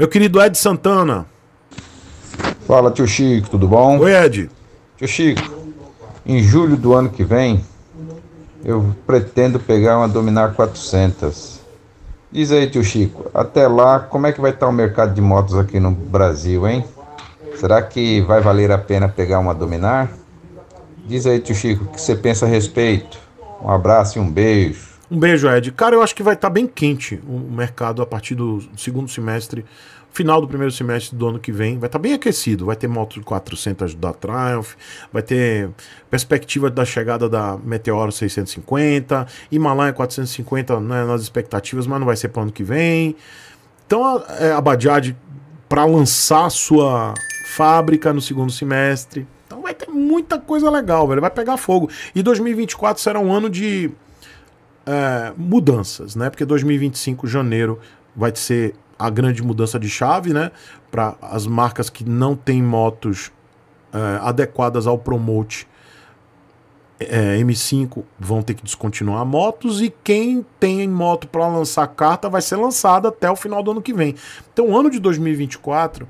Meu querido Ed Santana. Fala, tio Chico, tudo bom? Oi, Ed. Tio Chico, em julho do ano que vem, eu pretendo pegar uma Dominar 400. Diz aí, tio Chico, até lá, como é que vai estar tá o mercado de motos aqui no Brasil, hein? Será que vai valer a pena pegar uma Dominar? Diz aí, tio Chico, o que você pensa a respeito? Um abraço e um beijo. Um beijo, Ed. Cara, eu acho que vai estar tá bem quente o mercado a partir do segundo semestre, final do primeiro semestre do ano que vem. Vai estar tá bem aquecido. Vai ter moto 400 da Triumph, vai ter perspectiva da chegada da Meteoro 650, Himalaia 450 né, nas expectativas, mas não vai ser para o ano que vem. Então a, é, a Bajaj para lançar sua fábrica no segundo semestre. Então vai ter muita coisa legal, velho. Vai pegar fogo. E 2024 será um ano de é, mudanças, né? Porque 2025, janeiro, vai ser a grande mudança de chave, né? Para as marcas que não têm motos é, adequadas ao promote é, M5 vão ter que descontinuar motos e quem tem moto para lançar carta vai ser lançada até o final do ano que vem. Então, o ano de 2024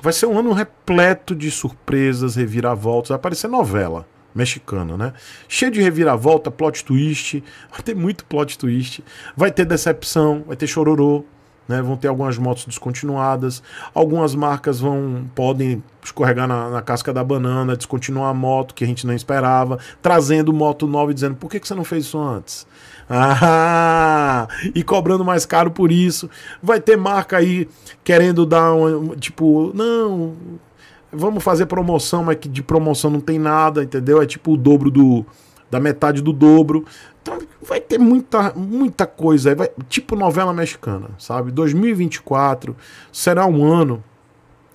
vai ser um ano repleto de surpresas, reviravoltas, vai parecer novela mexicano, né? Cheio de reviravolta, plot twist, vai ter muito plot twist, vai ter decepção, vai ter chororô, né? Vão ter algumas motos descontinuadas, algumas marcas vão podem escorregar na, na casca da banana, descontinuar a moto que a gente não esperava, trazendo moto nova e dizendo por que, que você não fez isso antes? Ah, e cobrando mais caro por isso. Vai ter marca aí querendo dar um, tipo, não, Vamos fazer promoção, mas que de promoção não tem nada, entendeu? É tipo o dobro do. da metade do dobro. Então vai ter muita, muita coisa aí. Vai, tipo novela mexicana, sabe? 2024 será um ano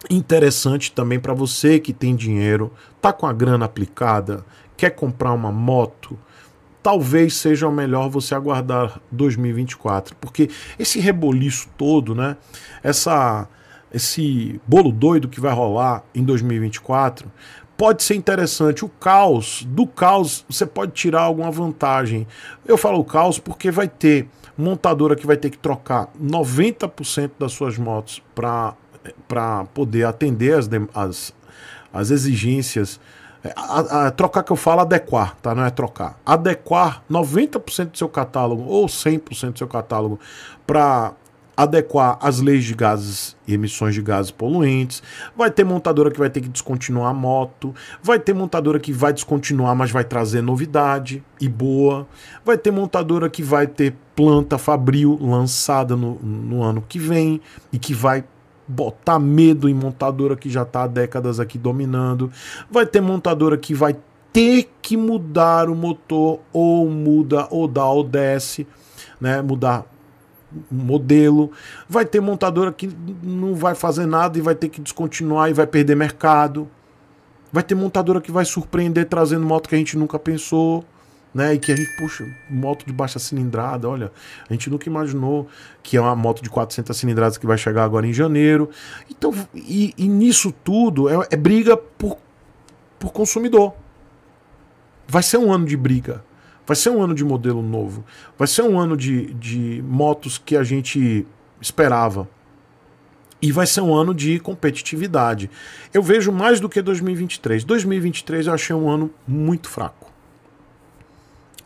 interessante também para você que tem dinheiro, tá com a grana aplicada, quer comprar uma moto, talvez seja melhor você aguardar 2024, porque esse reboliço todo, né? Essa esse bolo doido que vai rolar em 2024, pode ser interessante. O caos, do caos, você pode tirar alguma vantagem. Eu falo caos porque vai ter montadora que vai ter que trocar 90% das suas motos para poder atender as, as, as exigências. É, a, a, trocar que eu falo adequar, tá? Não é trocar. Adequar 90% do seu catálogo ou 100% do seu catálogo para adequar as leis de gases e emissões de gases poluentes, vai ter montadora que vai ter que descontinuar a moto, vai ter montadora que vai descontinuar, mas vai trazer novidade e boa, vai ter montadora que vai ter planta Fabril lançada no, no ano que vem e que vai botar medo em montadora que já está há décadas aqui dominando, vai ter montadora que vai ter que mudar o motor ou muda ou dá ou desce, né, mudar modelo. Vai ter montadora que não vai fazer nada e vai ter que descontinuar e vai perder mercado. Vai ter montadora que vai surpreender trazendo moto que a gente nunca pensou, né? E que a gente, puxa, moto de baixa cilindrada, olha, a gente nunca imaginou que é uma moto de 400 cilindradas que vai chegar agora em janeiro. Então, e, e nisso tudo é, é briga por, por consumidor. Vai ser um ano de briga. Vai ser um ano de modelo novo. Vai ser um ano de, de motos que a gente esperava. E vai ser um ano de competitividade. Eu vejo mais do que 2023. 2023 eu achei um ano muito fraco.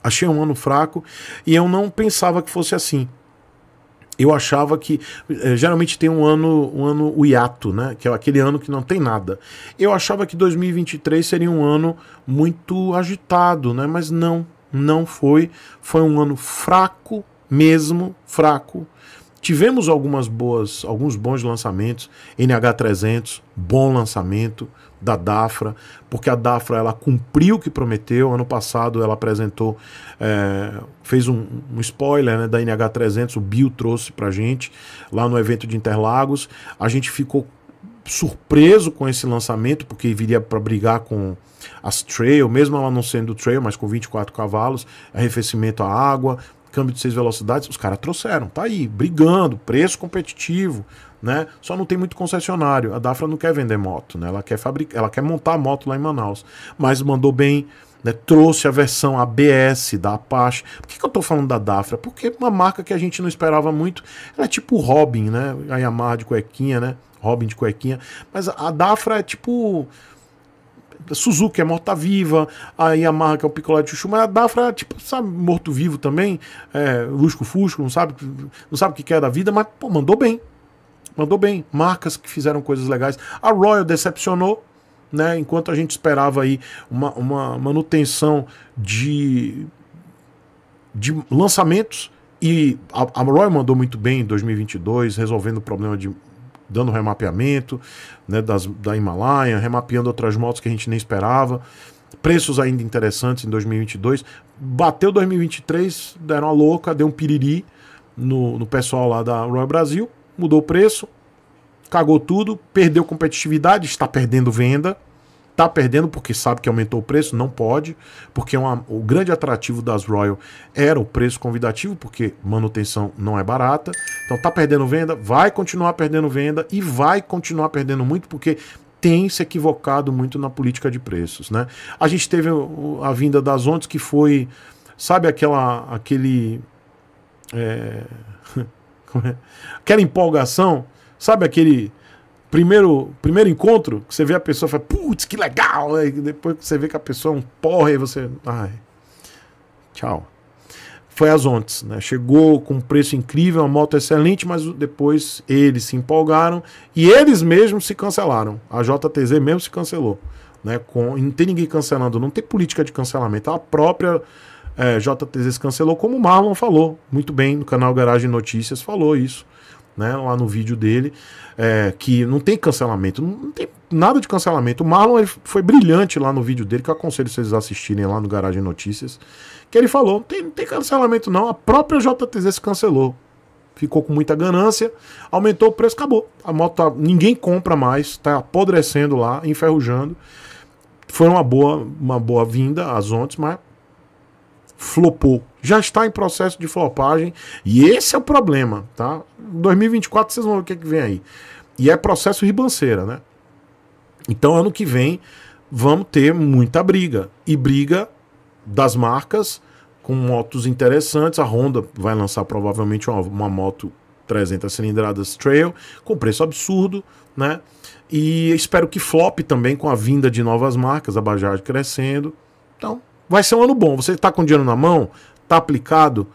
Achei um ano fraco e eu não pensava que fosse assim. Eu achava que eh, geralmente tem um ano, um ano o hiato, né? Que é aquele ano que não tem nada. Eu achava que 2023 seria um ano muito agitado, né? Mas não, não foi. Foi um ano fraco mesmo, fraco. Tivemos algumas boas, alguns bons lançamentos, NH300, bom lançamento da Dafra, porque a Dafra ela cumpriu o que prometeu. Ano passado ela apresentou, é, fez um, um spoiler né, da NH300, o Bill trouxe para gente lá no evento de Interlagos. A gente ficou surpreso com esse lançamento, porque viria para brigar com as Trail, mesmo ela não sendo Trail, mas com 24 cavalos, arrefecimento à água, câmbio de seis velocidades, os caras trouxeram, tá aí, brigando, preço competitivo, né? Só não tem muito concessionário. A Dafra não quer vender moto, né? Ela quer fabricar, ela quer montar a moto lá em Manaus, mas mandou bem, né? Trouxe a versão ABS da Apache. Por que, que eu tô falando da Dafra? Porque é uma marca que a gente não esperava muito, ela é tipo Robin, né? A Yamaha de cuequinha, né? Robin de cuequinha, mas a Dafra é tipo Suzuki é morta-viva, a Yamaha, que é o picolé de chuchu, mas a Dafra, tipo, sabe, morto-vivo também, é, lusco-fusco, não sabe, não sabe o que quer é da vida, mas, pô, mandou bem. Mandou bem. Marcas que fizeram coisas legais. A Royal decepcionou, né? Enquanto a gente esperava aí uma, uma manutenção de, de lançamentos, e a, a Royal mandou muito bem em 2022, resolvendo o problema de dando remapeamento né, das, da Himalaia, remapeando outras motos que a gente nem esperava. Preços ainda interessantes em 2022. Bateu 2023, deram a louca, deu um piriri no, no pessoal lá da Royal Brasil, mudou o preço, cagou tudo, perdeu competitividade, está perdendo venda, Tá perdendo porque sabe que aumentou o preço? Não pode, porque é uma, o grande atrativo das Royal era o preço convidativo, porque manutenção não é barata. Então tá perdendo venda, vai continuar perdendo venda e vai continuar perdendo muito, porque tem se equivocado muito na política de preços. Né? A gente teve a vinda das ondas que foi, sabe aquela, aquele... Eh, é, aquela empolgação, sabe aquele primeiro, primeiro encontro, que você vê a pessoa e fala, putz, que legal! Né? e depois você vê que a pessoa é um porra, e você. Ai. Tchau. Foi as ontes, né? Chegou com um preço incrível, uma moto excelente, mas depois eles se empolgaram e eles mesmos se cancelaram. A JTZ mesmo se cancelou. Né? Com, não tem ninguém cancelando, não tem política de cancelamento. A própria é, eh, JTZ se cancelou, como o Marlon falou muito bem no canal Garagem Notícias, falou isso né? Lá no vídeo dele, é, que não tem cancelamento, não tem nada de cancelamento. O Marlon foi brilhante lá no vídeo dele, que eu aconselho vocês assistirem lá no Garagem Notícias, que ele falou: não tem, não tem cancelamento, não. A própria JTZ se cancelou. Ficou com muita ganância, aumentou o preço, acabou. A moto ninguém compra mais, tá apodrecendo lá, enferrujando. Foi uma boa, uma boa vinda às ontes, mas flopou já está em processo de flopagem e esse é o problema, tá? 2024 vocês vão ver o que, é que vem aí. E é processo ribanceira, né? Então ano que vem vamos ter muita briga e briga das marcas com motos interessantes. A Honda vai lançar provavelmente uma, uma moto 300 cilindradas Trail com preço absurdo, né? E espero que flop também com a vinda de novas marcas, a Bajaj crescendo. Então, vai ser um ano bom. Você está com dinheiro na mão? está aplicado,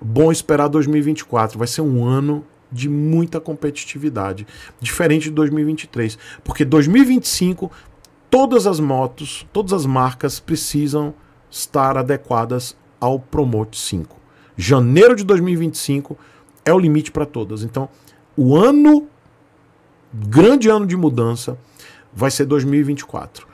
bom esperar 2024. Vai ser um ano de muita competitividade, diferente de 2023, porque 2025 todas as motos, todas as marcas precisam estar adequadas ao Promote 5. Janeiro de 2025 é o limite para todas. Então, o ano grande ano de mudança vai ser 2024.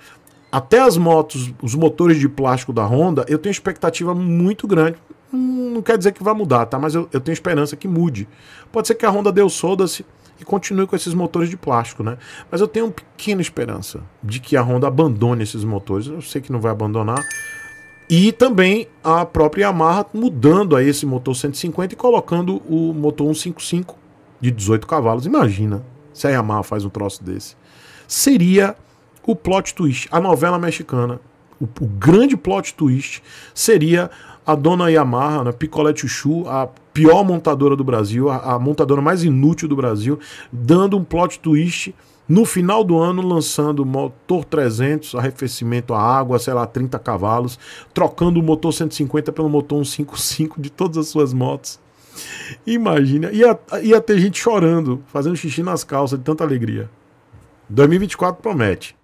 Até as motos, os motores de plástico da Honda, eu tenho expectativa muito grande. Não quer dizer que vai mudar, tá? Mas eu, eu tenho esperança que mude. Pode ser que a Honda deu soda-se e continue com esses motores de plástico, né? Mas eu tenho uma pequena esperança de que a Honda abandone esses motores. Eu sei que não vai abandonar. E também a própria Yamaha mudando a esse motor 150 e colocando o motor 155 de 18 cavalos. Imagina se a Yamaha faz um troço desse. Seria o plot twist, a novela mexicana, o, o grande plot twist seria a dona Yamaha, né, Picolé Chuchu, a pior montadora do Brasil, a, a montadora mais inútil do Brasil, dando um plot twist no final do ano, lançando motor 300, arrefecimento a água, sei lá, 30 cavalos, trocando o motor 150 pelo motor 155 de todas as suas motos. Imagina, ia, ia ter gente chorando, fazendo xixi nas calças de tanta alegria. 2024 promete.